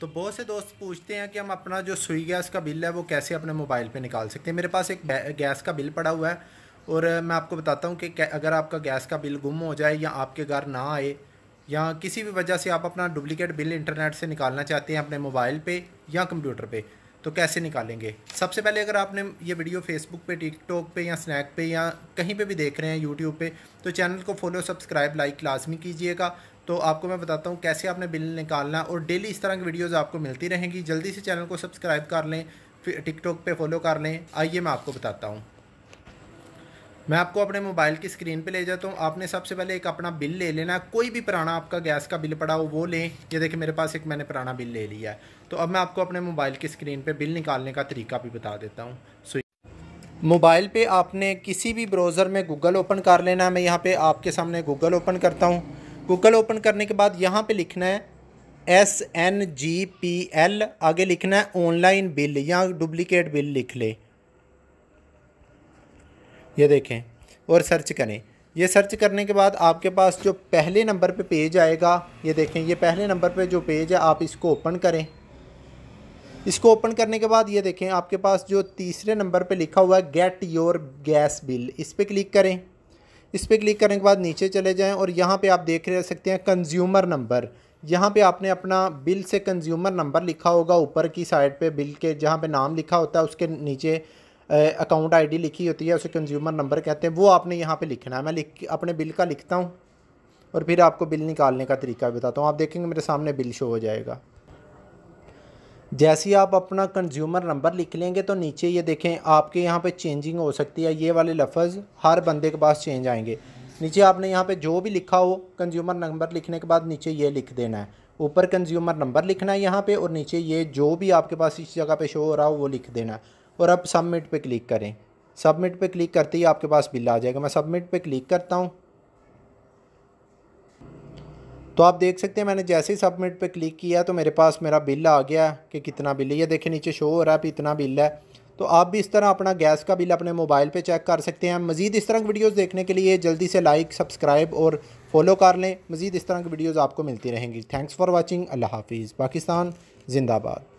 तो बहुत से दोस्त पूछते हैं कि हम अपना जो सुई गैस का बिल है वो कैसे अपने मोबाइल पे निकाल सकते हैं मेरे पास एक गैस का बिल पड़ा हुआ है और मैं आपको बताता हूँ कि अगर आपका गैस का बिल गुम हो जाए या आपके घर ना आए या किसी भी वजह से आप अपना डुप्लिकेट बिल इंटरनेट से निकालना चाहते हैं अपने मोबाइल पे या कंप्यूटर पे तो कैसे निकालेंगे सबसे पहले अगर आपने ये वीडियो फेसबुक पे टिकटॉक पे या स्नैक पे या कहीं पे भी देख रहे हैं यूट्यूब पे तो चैनल को फॉलो सब्सक्राइब लाइक लाजमी कीजिएगा तो आपको मैं बताता हूँ कैसे आपने बिल निकालना और डेली इस तरह की वीडियोज़ आपको मिलती रहेंगी जल्दी से चैनल को सब्सक्राइब कर लें फिर टिकटॉक पे फॉलो कर लें आइए मैं आपको बताता हूँ मैं आपको अपने मोबाइल की स्क्रीन पे ले जाता हूँ आपने सबसे पहले एक अपना बिल ले लेना कोई भी पुराना आपका गैस का बिल पड़ा हो वो लें ये देखिए मेरे पास एक मैंने पुराना बिल ले लिया है तो अब मैं आपको अपने मोबाइल की स्क्रीन पे बिल निकालने का तरीका भी बता देता हूँ सो मोबाइल पे आपने किसी भी ब्राउज़र में गूगल ओपन कर लेना मैं यहाँ पर आपके सामने गूगल ओपन करता हूँ गूगल ओपन करने के बाद यहाँ पे लिखना है S N G P L आगे लिखना है ऑनलाइन बिल या डुप्लिकेट बिल लिख ले ये देखें और सर्च करें ये सर्च करने के बाद आपके पास जो पहले नंबर पे पेज आएगा ये देखें ये पहले नंबर पे जो पेज है आप इसको ओपन करें इसको ओपन करने के बाद ये देखें आपके पास जो तीसरे नंबर पे लिखा हुआ है गेट योर गैस बिल इस पर क्लिक करें इस पर क्लिक करने के बाद नीचे चले जाएँ और यहाँ पर आप देख रह सकते हैं कंज्यूमर नंबर यहाँ पे आपने अपना बिल से कंज्यूमर नंबर लिखा होगा ऊपर की साइड पे बिल के जहाँ पे नाम लिखा होता है उसके नीचे अकाउंट आईडी लिखी होती है उसे कंज्यूमर नंबर कहते हैं वो आपने यहाँ पे लिखना है मैं लिख अपने बिल का लिखता हूँ और फिर आपको बिल निकालने का तरीका बताता हूँ आप देखेंगे मेरे सामने बिल शो हो जाएगा जैसे ही आप अपना कंज्यूमर नंबर लिख लेंगे तो नीचे ये देखें आपके यहाँ पे चेंजिंग हो सकती है ये वाले लफ्ज़ हर बंदे के पास चेंज आएंगे नीचे आपने यहाँ पे जो भी लिखा हो कंज्यूमर नंबर लिखने के बाद नीचे ये लिख देना है ऊपर कंज्यूमर नंबर लिखना है यहाँ पे और नीचे ये जो भी आपके पास इस जगह पर शो हो रहा हो वो लिख देना है और अब सबमिट पर क्लिक करें सबमिट पर क्लिक करते ही आपके पास बिल आ जाएगा मैं सबमिट पर क्लिक करता हूँ तो आप देख सकते हैं मैंने जैसे ही सबमिट पे क्लिक किया तो मेरे पास मेरा बिल आ गया कि कितना बिल है ये देखिए नीचे शो हो रहा है इतना बिल है तो आप भी इस तरह अपना गैस का बिल अपने मोबाइल पे चेक कर सकते हैं मज़ीद इस तरह की वीडियोस देखने के लिए जल्दी से लाइक सब्सक्राइब और फॉलो कर लें मज़ीद इस तरह की वीडियोस आपको मिलती रहेंगी थैंक्स फॉर वाचिंग अल्लाह हाफिज़ पाकिस्तान जिंदाबाद